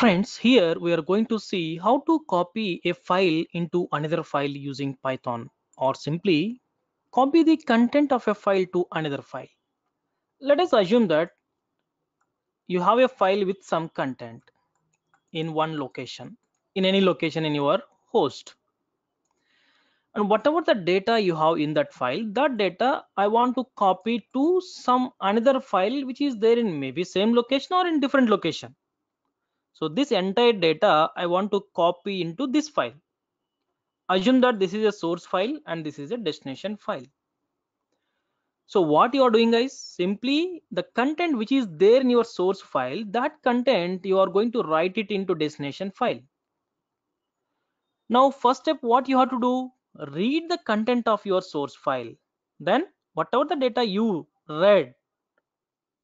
Friends, here we are going to see how to copy a file into another file using Python or simply copy the content of a file to another file. Let us assume that you have a file with some content in one location, in any location in your host. And whatever the data you have in that file, that data I want to copy to some another file which is there in maybe same location or in different location so this entire data I want to copy into this file. Assume that this is a source file and this is a destination file. So what you are doing is simply the content which is there in your source file, that content you are going to write it into destination file. Now first step what you have to do, read the content of your source file. Then whatever the data you read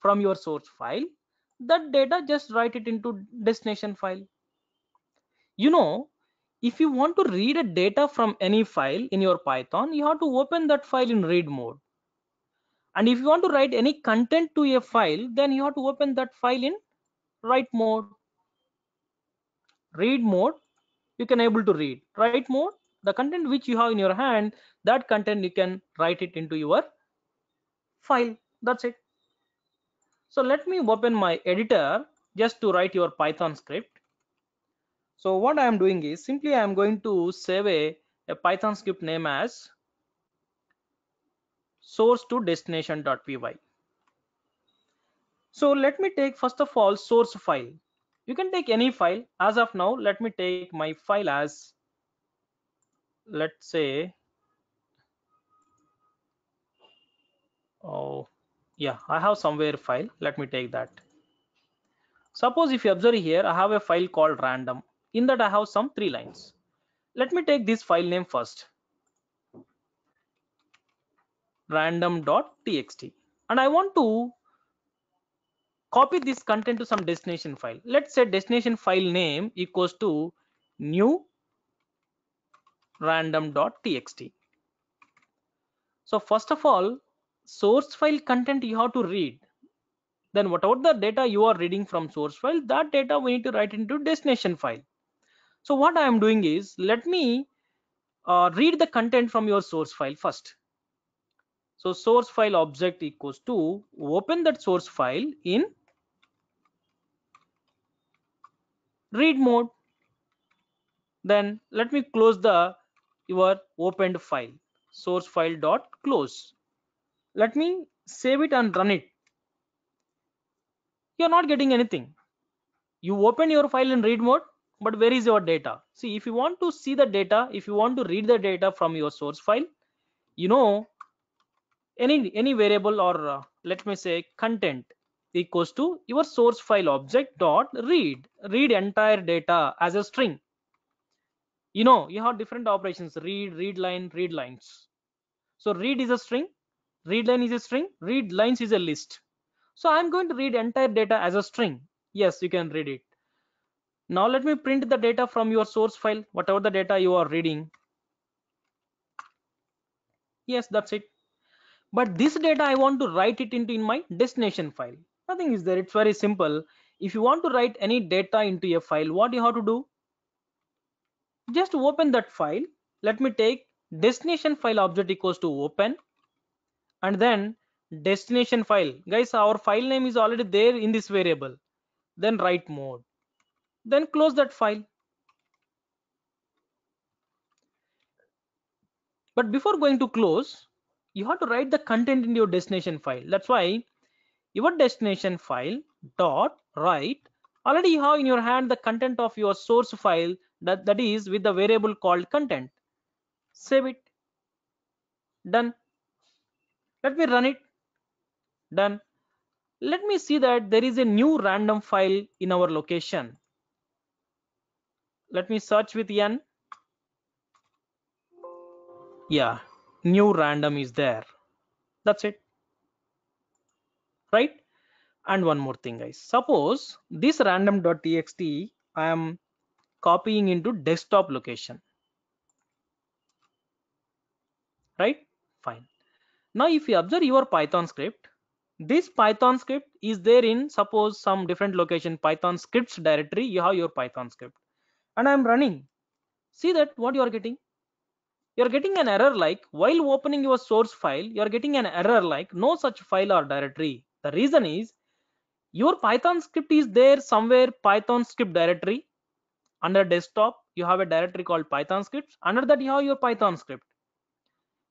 from your source file, that data just write it into destination file you know if you want to read a data from any file in your python you have to open that file in read mode and if you want to write any content to a file then you have to open that file in write mode read mode you can able to read write mode the content which you have in your hand that content you can write it into your file that's it so let me open my editor just to write your Python script. So what I am doing is simply I am going to save a, a Python script name as source to destination.py. So let me take first of all source file. You can take any file as of now. Let me take my file as let's say oh yeah i have somewhere file let me take that suppose if you observe here i have a file called random in that i have some three lines let me take this file name first random.txt and i want to copy this content to some destination file let's say destination file name equals to new random.txt so first of all source file content you have to read then whatever the data you are reading from source file that data we need to write into destination file so what i am doing is let me uh, read the content from your source file first so source file object equals to open that source file in read mode then let me close the your opened file source file dot close let me save it and run it you're not getting anything you open your file in read mode but where is your data see if you want to see the data if you want to read the data from your source file you know any any variable or uh, let me say content equals to your source file object dot read read entire data as a string you know you have different operations read read line read lines so read is a string read line is a string read lines is a list so i'm going to read entire data as a string yes you can read it now let me print the data from your source file whatever the data you are reading yes that's it but this data i want to write it into in my destination file nothing is there it's very simple if you want to write any data into a file what you have to do just open that file let me take destination file object equals to open and then destination file guys our file name is already there in this variable then write mode then close that file but before going to close you have to write the content in your destination file that's why your destination file dot write already you have in your hand the content of your source file that that is with the variable called content save it done let me run it done let me see that there is a new random file in our location let me search with n yeah new random is there that's it right and one more thing guys suppose this random.txt i am copying into desktop location right fine now if you observe your python script this python script is there in suppose some different location python scripts directory you have your python script and i'm running see that what you are getting you're getting an error like while opening your source file you're getting an error like no such file or directory the reason is your python script is there somewhere python script directory under desktop you have a directory called python scripts under that you have your python script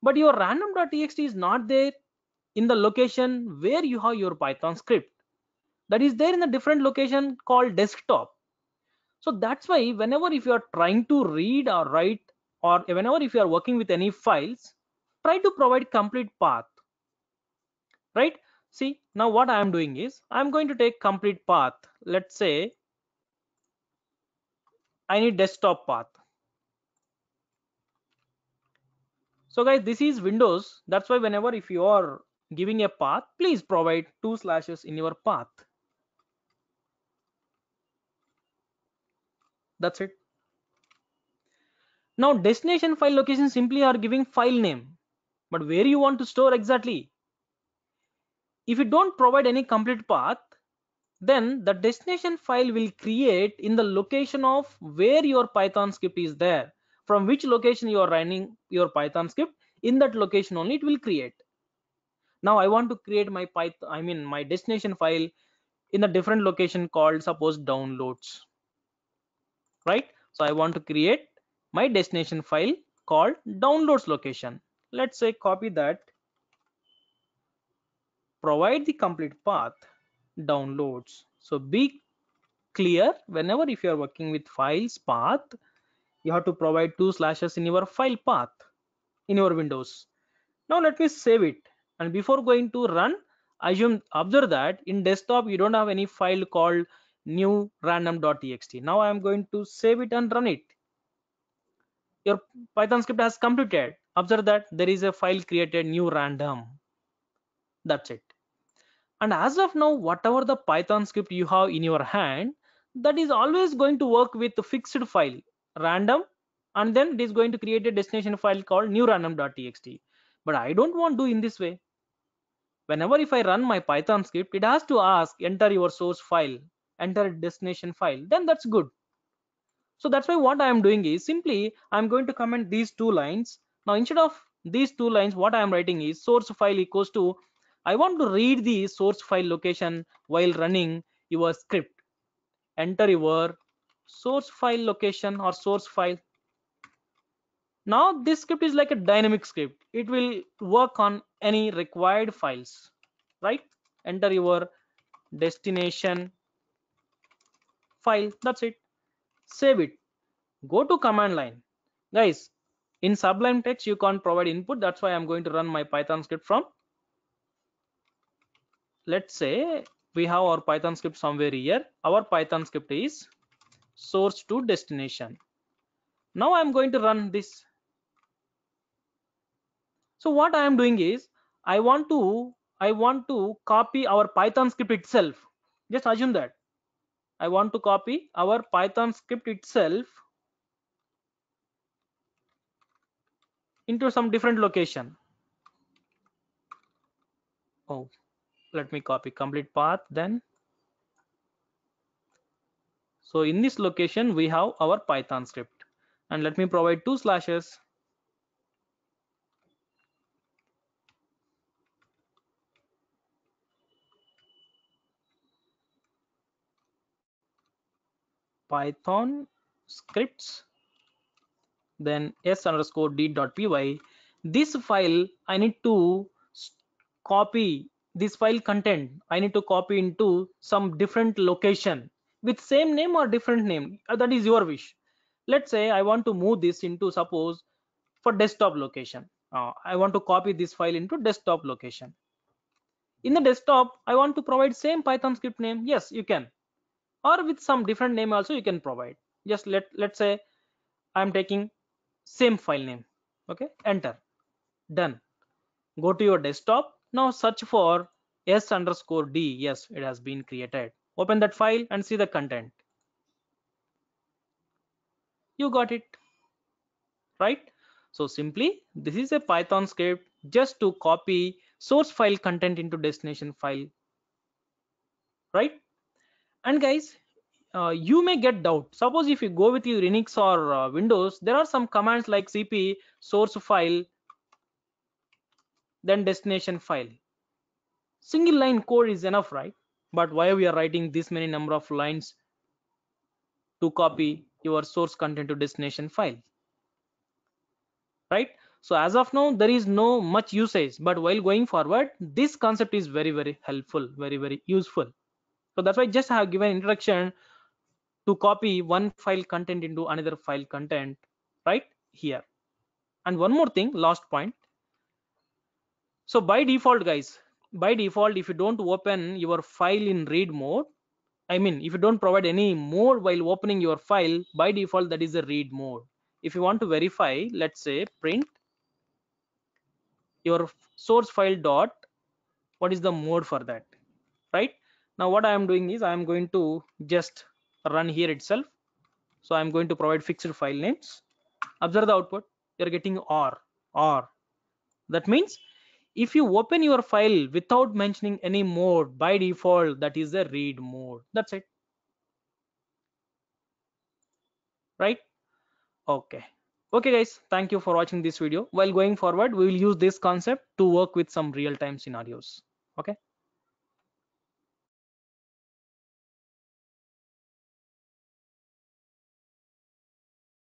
but your random.txt is not there in the location where you have your python script that is there in a different location called desktop so that's why whenever if you are trying to read or write or whenever if you are working with any files try to provide complete path right see now what i am doing is i'm going to take complete path let's say i need desktop path so guys this is windows that's why whenever if you are giving a path please provide two slashes in your path that's it now destination file location simply are giving file name but where you want to store exactly if you don't provide any complete path then the destination file will create in the location of where your python script is there from which location you are running your python script in that location only it will create now i want to create my python i mean my destination file in a different location called suppose downloads right so i want to create my destination file called downloads location let's say copy that provide the complete path downloads so be clear whenever if you are working with files path you have to provide two slashes in your file path in your windows now let me save it and before going to run assume observe that in desktop you don't have any file called new random.txt now i am going to save it and run it your python script has completed observe that there is a file created new random that's it and as of now whatever the python script you have in your hand that is always going to work with fixed file random and then it is going to create a destination file called new random.txt but i don't want to do in this way whenever if i run my python script it has to ask enter your source file enter destination file then that's good so that's why what i am doing is simply i'm going to comment these two lines now instead of these two lines what i am writing is source file equals to i want to read the source file location while running your script enter your source file location or source file now this script is like a dynamic script it will work on any required files right enter your destination file that's it save it go to command line guys in sublime text you can't provide input that's why i'm going to run my python script from let's say we have our python script somewhere here our python script is source to destination. Now I'm going to run this. So what I am doing is I want to I want to copy our Python script itself. Just assume that I want to copy our Python script itself into some different location. Oh, let me copy complete path then so in this location, we have our Python script. And let me provide two slashes. Python scripts, then s underscore d dot py. This file, I need to copy this file content. I need to copy into some different location with same name or different name uh, that is your wish let's say i want to move this into suppose for desktop location uh, i want to copy this file into desktop location in the desktop i want to provide same python script name yes you can or with some different name also you can provide just let let's say i'm taking same file name okay enter done go to your desktop now search for s underscore d yes it has been created open that file and see the content you got it right so simply this is a python script just to copy source file content into destination file right and guys uh, you may get doubt suppose if you go with your linux or uh, windows there are some commands like cp source file then destination file single line code is enough right but why we are writing this many number of lines to copy your source content to destination file right so as of now there is no much usage but while going forward this concept is very very helpful very very useful so that's why just I have given introduction to copy one file content into another file content right here and one more thing last point so by default guys by default if you don't open your file in read mode i mean if you don't provide any mode while opening your file by default that is a read mode if you want to verify let's say print your source file dot what is the mode for that right now what i am doing is i am going to just run here itself so i'm going to provide fixed file names observe the output you're getting r r. that means if you open your file without mentioning any mode by default that is the read mode that's it right okay okay guys thank you for watching this video while going forward we will use this concept to work with some real-time scenarios okay